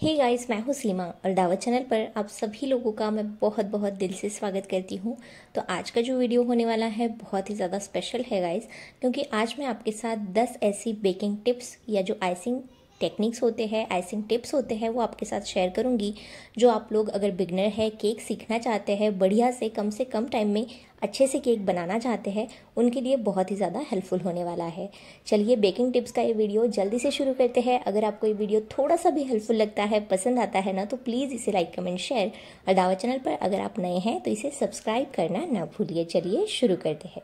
हे hey guys मैं हूँ सीमा और दावत चैनल पर आप सभी लोगों का मैं बहुत बहुत दिल से स्वागत करती हूँ तो आज का जो वीडियो होने वाला है बहुत ही ज़्यादा स्पेशल है गाइस क्योंकि आज मैं आपके साथ 10 ऐसी बेकिंग टिप्स या जो आइसिंग टेक्निक्स होते हैं आइसिंग टिप्स होते हैं वो आपके साथ शेयर करूँगी जो आप लोग अगर बिगनर है केक सीखना चाहते हैं बढ़िया से कम से कम टाइम में अच्छे से केक बनाना चाहते हैं उनके लिए बहुत ही ज़्यादा हेल्पफुल होने वाला है चलिए बेकिंग टिप्स का ये वीडियो जल्दी से शुरू करते हैं अगर आपको ये वीडियो थोड़ा सा भी हेल्पफुल लगता है पसंद आता है ना तो प्लीज़ इसे लाइक कमेंट शेयर और दावा चैनल पर अगर आप नए हैं तो इसे सब्सक्राइब करना ना भूलिए चलिए शुरू करते हैं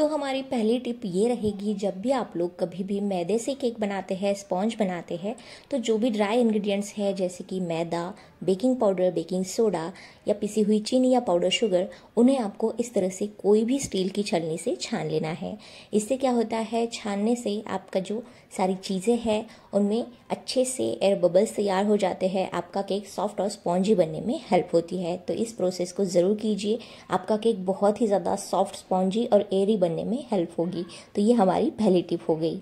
तो हमारी पहली टिप ये रहेगी जब भी आप लोग कभी भी मैदे से केक बनाते हैं स्पॉन्ज बनाते हैं तो जो भी ड्राई इंग्रेडिएंट्स है जैसे कि मैदा बेकिंग पाउडर बेकिंग सोडा या पिसी हुई चीनी या पाउडर शुगर उन्हें आपको इस तरह से कोई भी स्टील की छलनी से छान लेना है इससे क्या होता है छानने से आपका जो सारी चीज़ें हैं उनमें अच्छे से एयर बबल्स तैयार हो जाते हैं आपका केक सॉफ्ट और स्पॉन्जी बनने में हेल्प होती है तो इस प्रोसेस को ज़रूर कीजिए आपका केक बहुत ही ज़्यादा सॉफ्ट स्पॉन्जी और एयरी बनने में हेल्प होगी तो ये हमारी पहली टिप हो गई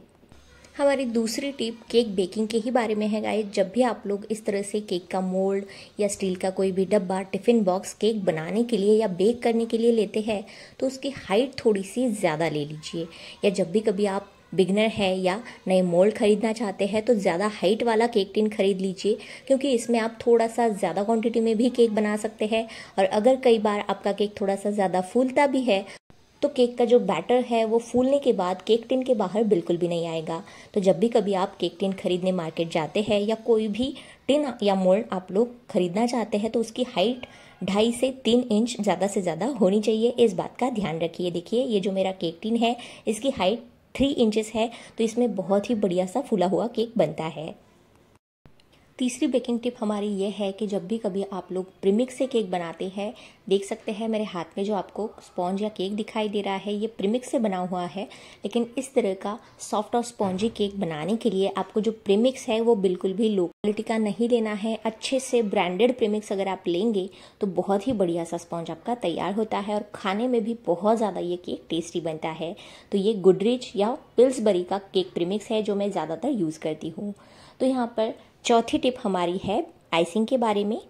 हमारी दूसरी टिप केक बेकिंग के ही बारे में है गाइस जब भी आप लोग इस तरह से केक का मोल्ड या स्टील का कोई भी डब्बा टिफ़िन बॉक्स केक बनाने के लिए या बेक करने के लिए लेते हैं तो उसकी हाइट थोड़ी सी ज़्यादा ले लीजिए या जब भी कभी आप बिगनर है या नए मोल्ड खरीदना चाहते हैं तो ज़्यादा हाइट वाला केक टिन खरीद लीजिए क्योंकि इसमें आप थोड़ा सा ज़्यादा क्वांटिटी में भी केक बना सकते हैं और अगर कई बार आपका केक थोड़ा सा ज़्यादा फूलता भी है तो केक का जो बैटर है वो फूलने के बाद केक टिन के बाहर बिल्कुल भी नहीं आएगा तो जब भी कभी आप केक टिन खरीदने मार्केट जाते हैं या कोई भी टिन या मोल्ड आप लोग खरीदना चाहते हैं तो उसकी हाइट ढाई से तीन इंच ज़्यादा से ज़्यादा होनी चाहिए इस बात का ध्यान रखिए देखिए ये जो मेरा केक टिन है इसकी हाइट थ्री इंचज़ है तो इसमें बहुत ही बढ़िया सा फूला हुआ केक बनता है तीसरी बेकिंग टिप हमारी ये है कि जब भी कभी आप लोग प्रिमिक्स से केक बनाते हैं देख सकते हैं मेरे हाथ में जो आपको स्पॉन्ज या केक दिखाई दे रहा है ये प्रिमिक्स से बना हुआ है लेकिन इस तरह का सॉफ्ट और स्पॉन्जी केक बनाने के लिए आपको जो प्रिमिक्स है वो बिल्कुल भी लो क्वालिटी का नहीं लेना है अच्छे से ब्रांडेड प्रिमिक्स अगर आप लेंगे तो बहुत ही बढ़िया सा स्पॉन्ज आपका तैयार होता है और खाने में भी बहुत ज़्यादा ये केक टेस्टी बनता है तो ये गुडरिच या पिल्सबरी का केक प्रिमिक्स है जो मैं ज़्यादातर यूज़ करती हूँ तो यहाँ पर चौथी टिप हमारी है आइसिंग के बारे में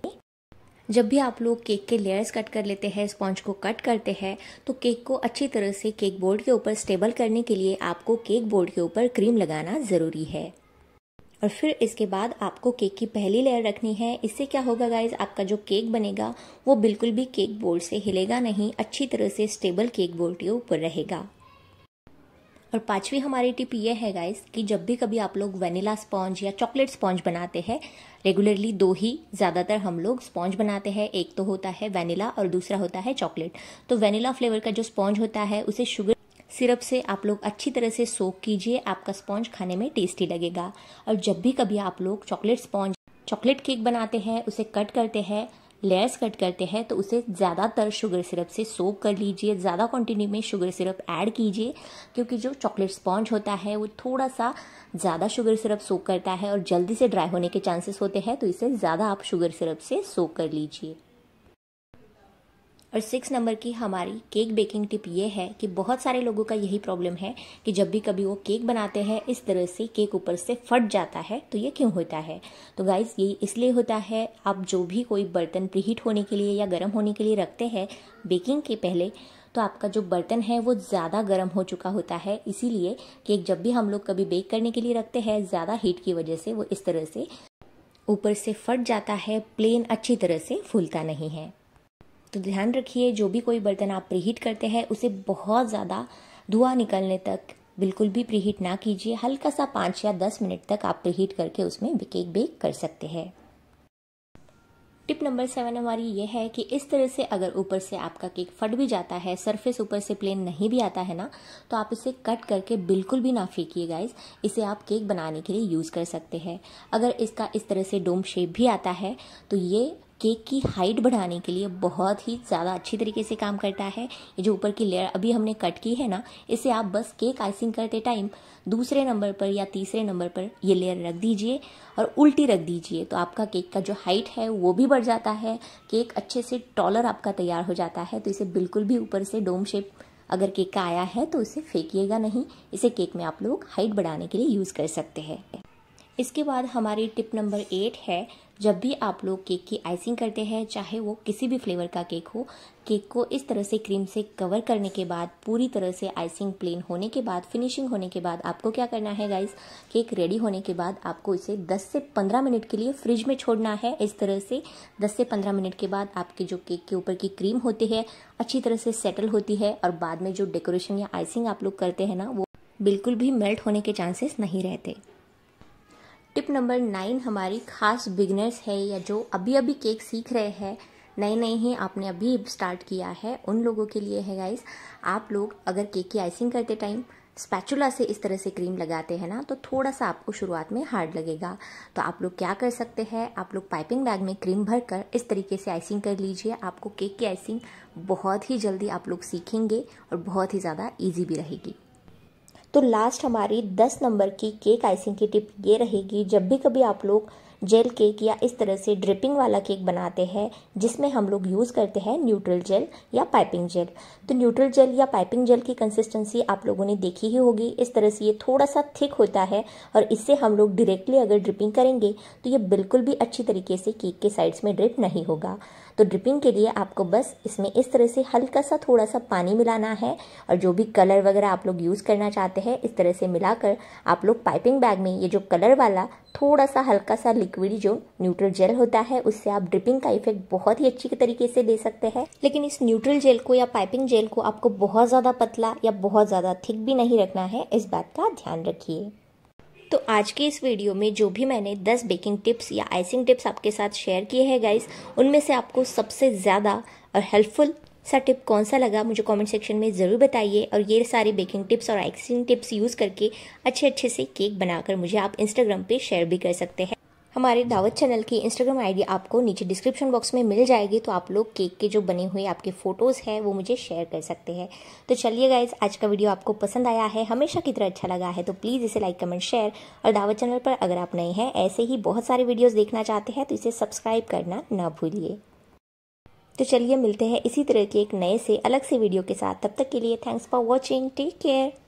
जब भी आप लोग केक के लेयर्स कट कर लेते हैं स्पॉन्ज को कट करते हैं तो केक को अच्छी तरह से केक बोर्ड के ऊपर स्टेबल करने के लिए आपको केक बोर्ड के ऊपर क्रीम लगाना ज़रूरी है और फिर इसके बाद आपको केक की पहली लेयर रखनी है इससे क्या होगा गाइज आपका जो केक बनेगा वो बिल्कुल भी केक बोर्ड से हिलेगा नहीं अच्छी तरह से स्टेबल केक बोर्ड के ऊपर रहेगा और पांचवी हमारी टिप ये है गाइस कि जब भी कभी आप लोग वेनिला स्पॉन्ज या चॉकलेट स्पॉन्ज बनाते हैं रेगुलरली दो ही ज़्यादातर हम लोग स्पॉन्ज बनाते हैं एक तो होता है वेनिला और दूसरा होता है चॉकलेट तो वेनिला फ्लेवर का जो स्पॉन्ज होता है उसे शुगर सिरप से आप लोग अच्छी तरह से सोक कीजिए आपका स्पॉन्ज खाने में टेस्टी लगेगा और जब भी कभी आप लोग चॉकलेट स्पॉन्ज चॉकलेट केक बनाते हैं उसे कट करते हैं लेयर्स कट करते हैं तो उसे ज़्यादातर शुगर सिरप से सोप कर लीजिए ज़्यादा क्वांटिटी में शुगर सिरप ऐड कीजिए क्योंकि जो चॉकलेट स्पॉन्ज होता है वो थोड़ा सा ज़्यादा शुगर सिरप सोप करता है और जल्दी से ड्राई होने के चांसेस होते हैं तो इसे ज़्यादा आप शुगर सिरप से सोप कर लीजिए और सिक्स नंबर की हमारी केक बेकिंग टिप ये है कि बहुत सारे लोगों का यही प्रॉब्लम है कि जब भी कभी वो केक बनाते हैं इस तरह से केक ऊपर से फट जाता है तो ये क्यों होता है तो गाइज ये इसलिए होता है आप जो भी कोई बर्तन प्रीहीट होने के लिए या गर्म होने के लिए रखते हैं बेकिंग के पहले तो आपका जो बर्तन है वो ज़्यादा गर्म हो चुका होता है इसीलिए केक जब भी हम लोग कभी बेक करने के लिए रखते हैं ज़्यादा हीट की वजह से वो इस तरह से ऊपर से फट जाता है प्लेन अच्छी तरह से फूलता नहीं है तो ध्यान रखिए जो भी कोई बर्तन आप प्रीहीट करते हैं उसे बहुत ज़्यादा धुआं निकलने तक बिल्कुल भी प्रीहीट ना कीजिए हल्का सा पाँच या दस मिनट तक आप प्रीहीट करके उसमें केक बेक कर सकते हैं टिप नंबर सेवन हमारी ये है कि इस तरह से अगर ऊपर से आपका केक फट भी जाता है सरफेस ऊपर से प्लेन नहीं भी आता है ना तो आप इसे कट करके बिल्कुल भी ना फेंकिए गाइस इसे आप केक बनाने के लिए यूज़ कर सकते हैं अगर इसका इस तरह से डोम शेप भी आता है तो ये केक की हाइट बढ़ाने के लिए बहुत ही ज़्यादा अच्छी तरीके से काम करता है ये जो ऊपर की लेयर अभी हमने कट की है ना इसे आप बस केक आइसिंग करते टाइम दूसरे नंबर पर या तीसरे नंबर पर ये लेयर रख दीजिए और उल्टी रख दीजिए तो आपका केक का जो हाइट है वो भी बढ़ जाता है केक अच्छे से टॉलर आपका तैयार हो जाता है तो इसे बिल्कुल भी ऊपर से डोम शेप अगर केक का आया है तो इसे फेंकिएगा नहीं इसे केक में आप लोग हाइट बढ़ाने के लिए यूज़ कर सकते हैं इसके बाद हमारी टिप नंबर एट है जब भी आप लोग केक की आइसिंग करते हैं चाहे वो किसी भी फ्लेवर का केक हो केक को इस तरह से क्रीम से कवर करने के बाद पूरी तरह से आइसिंग प्लेन होने के बाद फिनिशिंग होने के बाद आपको क्या करना है गाइस केक रेडी होने के बाद आपको इसे 10 से 15 मिनट के लिए फ्रिज में छोड़ना है इस तरह से 10 से 15 मिनट के बाद आपके जो केक के ऊपर की क्रीम होती है अच्छी तरह से सेटल होती है और बाद में जो डेकोरेशन या आइसिंग आप लोग करते हैं ना वो बिल्कुल भी मेल्ट होने के चांसेस नहीं रहते टिप नंबर नाइन हमारी खास बिगनर्स है या जो अभी अभी केक सीख रहे हैं नए नए हैं आपने अभी स्टार्ट किया है उन लोगों के लिए है गाइस आप लोग अगर केक की आइसिंग करते टाइम स्पैचुला से इस तरह से क्रीम लगाते हैं ना तो थोड़ा सा आपको शुरुआत में हार्ड लगेगा तो आप लोग क्या कर सकते हैं आप लोग पाइपिंग बैग में क्रीम भर कर इस तरीके से आइसिंग कर लीजिए आपको केक की आइसिंग बहुत ही जल्दी आप लोग सीखेंगे और बहुत ही ज़्यादा ईजी भी रहेगी तो लास्ट हमारी 10 नंबर की केक आइसिंग की टिप ये रहेगी जब भी कभी आप लोग जेल केक या इस तरह से ड्रिपिंग वाला केक बनाते हैं जिसमें हम लोग यूज़ करते हैं न्यूट्रल जेल या पाइपिंग जेल तो न्यूट्रल जेल या पाइपिंग जेल की कंसिस्टेंसी आप लोगों ने देखी ही होगी इस तरह से ये थोड़ा सा थिक होता है और इससे हम लोग डायरेक्टली अगर ड्रिपिंग करेंगे तो ये बिल्कुल भी अच्छी तरीके से केक के साइड्स में ड्रिप नहीं होगा तो ड्रिपिंग के लिए आपको बस इसमें इस तरह से हल्का सा थोड़ा सा पानी मिलाना है और जो भी कलर वगैरह आप लोग यूज़ करना चाहते हैं इस तरह से मिलाकर आप लोग पाइपिंग बैग में ये जो कलर वाला थोड़ा सा हल्का सा लिक्विड जो न्यूट्रल जेल होता है उससे आप ड्रिपिंग का इफेक्ट बहुत ही अच्छी तरीके से दे सकते हैं लेकिन इस न्यूट्रल जेल को या पाइपिंग जेल को आपको बहुत ज़्यादा पतला या बहुत ज़्यादा थिक भी नहीं रखना है इस बात का ध्यान रखिए तो आज के इस वीडियो में जो भी मैंने 10 बेकिंग टिप्स या आइसिंग टिप्स आपके साथ शेयर किए हैं गाइस उनमें से आपको सबसे ज़्यादा और हेल्पफुल सा टिप कौन सा लगा मुझे कमेंट सेक्शन में ज़रूर बताइए और ये सारे बेकिंग टिप्स और आइसिंग टिप्स यूज़ करके अच्छे अच्छे से केक बनाकर मुझे आप इंस्टाग्राम पे शेयर भी कर सकते हैं हमारे दावत चैनल की इंस्टाग्राम आईडी आपको नीचे डिस्क्रिप्शन बॉक्स में मिल जाएगी तो आप लोग केक के जो बने हुए आपके फ़ोटोज़ हैं वो मुझे शेयर कर सकते हैं तो चलिए गाइज आज का वीडियो आपको पसंद आया है हमेशा की तरह अच्छा लगा है तो प्लीज़ इसे लाइक कमेंट शेयर और दावत चैनल पर अगर आप नए हैं ऐसे ही बहुत सारे वीडियोज़ देखना चाहते हैं तो इसे सब्सक्राइब करना ना भूलिए तो चलिए मिलते हैं इसी तरह के एक नए से अलग से वीडियो के साथ तब तक के लिए thanks for watching take care